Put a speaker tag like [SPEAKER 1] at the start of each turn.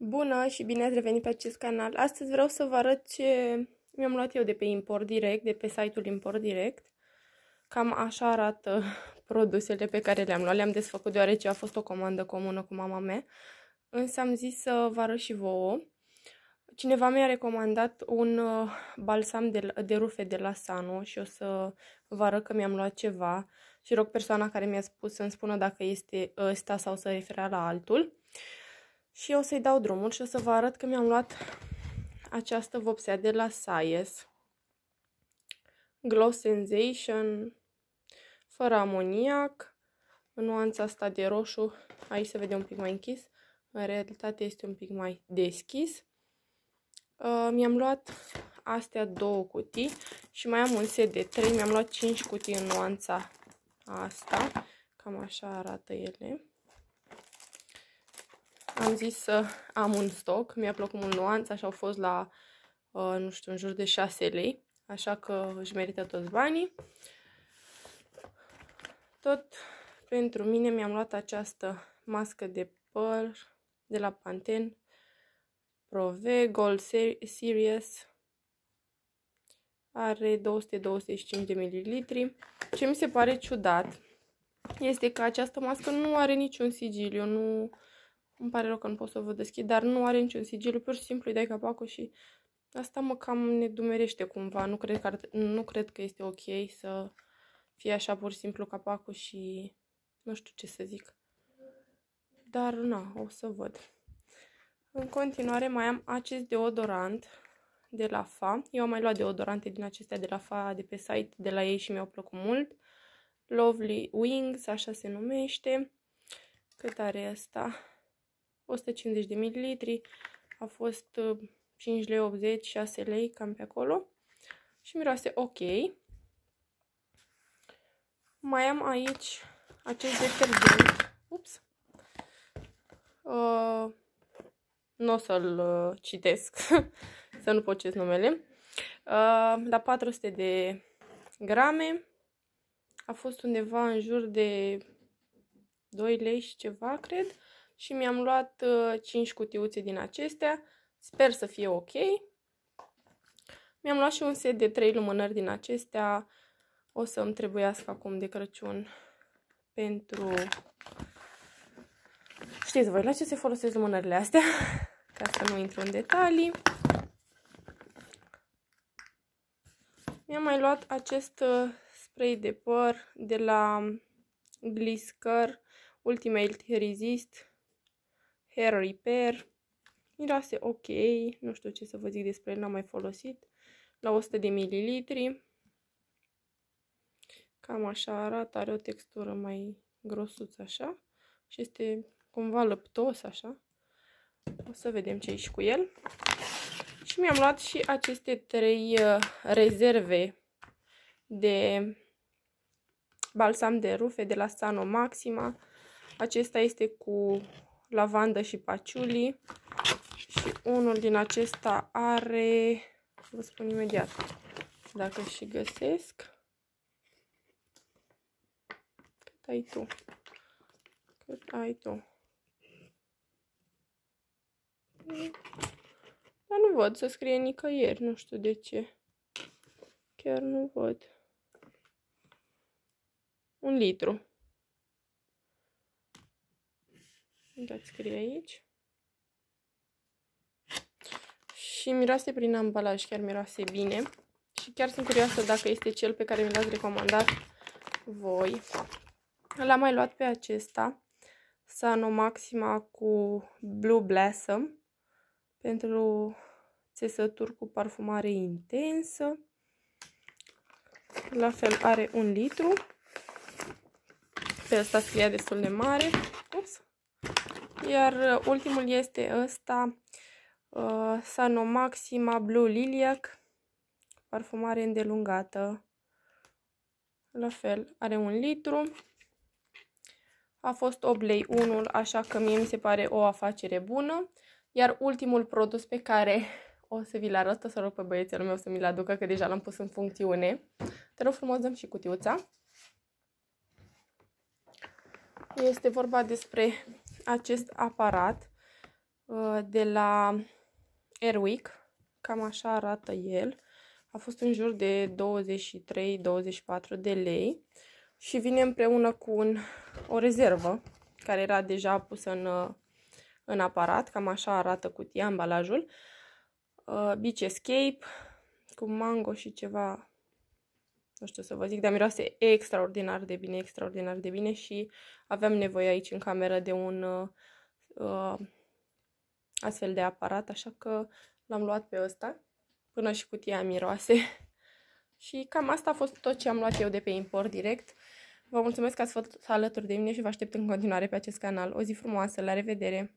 [SPEAKER 1] Bună și bine ați revenit pe acest canal! Astăzi vreau să vă arăt ce mi-am luat eu de pe Import Direct, de pe site-ul Import Direct. Cam așa arată produsele pe care le-am luat. Le-am desfăcut deoarece a fost o comandă comună cu mama mea. Însă am zis să vă arăt și vouă. Cineva mi-a recomandat un uh, balsam de, de rufe de la Sano și o să vă arăt că mi-am luat ceva și rog persoana care mi-a spus să-mi spună dacă este ăsta sau să referea la altul. Și eu o să-i dau drumul și o să vă arăt că mi-am luat această vopsea de la Saies. Glow Sensation, fără amoniac, în nuanța asta de roșu, aici se vede un pic mai închis, în realitate este un pic mai deschis. Uh, mi-am luat astea două cutii și mai am un set de 3, mi-am luat 5 cutii în nuanța asta, cam așa arată ele am zis să am un stoc. Mi-a plăcut mult nuanța și au fost la, uh, nu știu, în jur de 6 lei. Așa că își merită toți banii. Tot pentru mine mi-am luat această mască de păr de la Pantene. Prove Gold Series. Are 225 de mililitri. Ce mi se pare ciudat este că această mască nu are niciun sigiliu, nu îmi pare rău că nu pot să vă deschid, dar nu are niciun sigiliu, pur și simplu îi dai capacul și asta mă cam nedumerește cumva. Nu cred că, ar, nu cred că este ok să fie așa pur și simplu capacul și nu știu ce să zic. Dar na, o să văd. În continuare mai am acest deodorant de la FA. Eu am mai luat deodorante din acestea de la FA de pe site de la ei și mi-au plăcut mult. Lovely Wings, așa se numește. Cât are asta? 150 de mililitri a fost 5 uh, lei 80, 6 lei, cam pe acolo. Și miroase ok. Mai am aici acest detergent. Ups. Uh, nu o să-l uh, citesc, să nu pocesc numele. Uh, la 400 de grame a fost undeva în jur de 2 lei și ceva, cred și mi-am luat 5 uh, cutiuțe din acestea. Sper să fie ok. Mi-am luat și un set de 3 lumânări din acestea. O să îmi trebuiască acum de Crăciun pentru... Știți voi la ce se folosesc lumânările astea? Ca să nu intru în detalii. Mi-am mai luat acest uh, spray de păr de la Gliscar Ultimate Resist hair repair, miroase ok, nu știu ce să vă zic despre el, n-am mai folosit, la 100 de mililitri. Cam așa arată, are o textură mai grosuță așa și este cumva lăptos așa. O să vedem ce e și cu el. Și mi-am luat și aceste trei uh, rezerve de balsam de rufe de la Sano Maxima. Acesta este cu lavandă și paciuli. Și unul din acesta are, vă spun imediat, dacă și găsesc. Cât ai tu? Cât ai tu? Dar nu văd să scrie nicăieri, nu știu de ce. Chiar nu văd. Un litru. Dați scrie aici. Și miroase prin ambalaj, chiar miroase bine. Și chiar sunt curioasă dacă este cel pe care mi l-ați recomandat voi. L-am mai luat pe acesta, Sano Maxima cu Blue Blossom, pentru țesături cu parfumare intensă. La fel are un litru. Pe asta scria destul de mare. Ups. Iar uh, ultimul este ăsta, uh, Maxima Blue Liliac, parfumare îndelungată. La fel, are un litru. A fost 8 lei unul, așa că mie mi se pare o afacere bună. Iar ultimul produs pe care o să vi-l arăt, o să rog pe băiețelul meu să mi-l aducă, că deja l-am pus în funcțiune. Te rog frumos, dăm și cutiuța. Este vorba despre acest aparat uh, de la Airwick. Cam așa arată el. A fost în jur de 23-24 de lei și vine împreună cu un, o rezervă care era deja pusă în, uh, în aparat. Cam așa arată cutia, ambalajul. Uh, beach Escape cu mango și ceva nu știu să vă zic, dar miroase extraordinar de bine, extraordinar de bine și aveam nevoie aici în cameră de un uh, uh astfel de aparat, așa că l-am luat pe ăsta, până și cutia miroase. și cam asta a fost tot ce am luat eu de pe import direct. Vă mulțumesc că ați fost alături de mine și vă aștept în continuare pe acest canal. O zi frumoasă, la revedere!